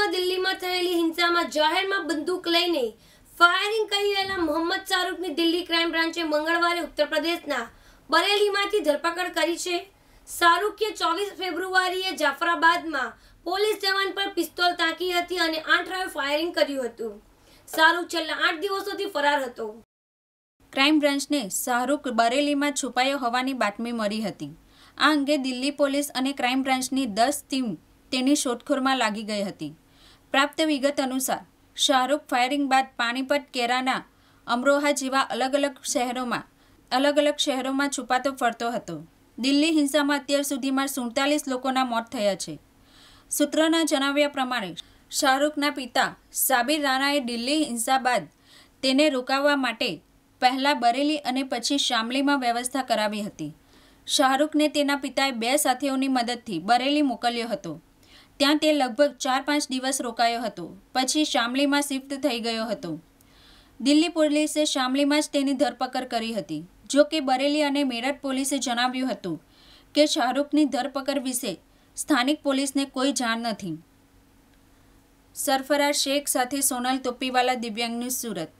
પૂર્વ દિલ્હીમાં થયેલી હિંસામાં જાહેરમાં બંદૂક લઈને ફાયરિંગ કરી રહેલા મોહમ્મદ શાહરૂખની દિલ્હી ક્રાઇમ બ્રાન્ચે મંગળવારે ઉત્તર પ્રદેશના બરેલીમાંથી ધરપકડ કરી છે શાહરૂખે ચોવીસ ફેબ્રુઆરીએ જાફરાબાદમાં પોલીસ જવાન પર પિસ્તોલ તાંકી હતી અને આઠ રાવે ફાયરિંગ કર્યું હતું શાહરૂખ છેલ્લા આઠ દિવસોથી ફરાર હતો ક્રાઇમ બ્રાન્ચને શાહરૂખ બરેલીમાં છુપાયો હોવાની બાતમી મળી હતી આ અંગે દિલ્હી પોલીસ અને ક્રાઇમ બ્રાન્ચની દસ ટીમ તેની શોધખોળમાં લાગી ગઈ હતી પ્રાપ્ત વિગત અનુસાર શાહરૂખ ફાયરિંગ બાદ પાણીપત કેરાના અમરોહા જેવા અલગ અલગ શહેરોમાં અલગ અલગ શહેરોમાં છુપાતો ફરતો હતો દિલ્હી હિંસામાં અત્યાર સુધીમાં સુડતાલીસ લોકોના મોત થયા છે સૂત્રોના જણાવ્યા પ્રમાણે શાહરૂખના પિતા સાબિર રાણાએ દિલ્હી હિંસા બાદ તેને રોકાવવા માટે પહેલાં બરેલી અને પછી શામલીમાં વ્યવસ્થા કરાવી હતી શાહરૂખને તેના પિતાએ બે સાથીઓની મદદથી બરેલી મોકલ્યો હતો ત્યાં તે લગભગ ચાર પાંચ દિવસ રોકાયો હતો પછી શામલીમાં શિફ્ટ થઈ ગયો હતો દિલ્હી પોલીસે શામલીમાં જ તેની ધરપકડ કરી હતી જો કે બરેલી અને મેરઠ પોલીસે જણાવ્યું હતું કે શાહરૂખની ધરપકડ વિશે સ્થાનિક પોલીસને કોઈ જાણ નથી સરફરાજ શેખ સાથે સોનલ તોપીવાલા દિવ્યાંગ સુરત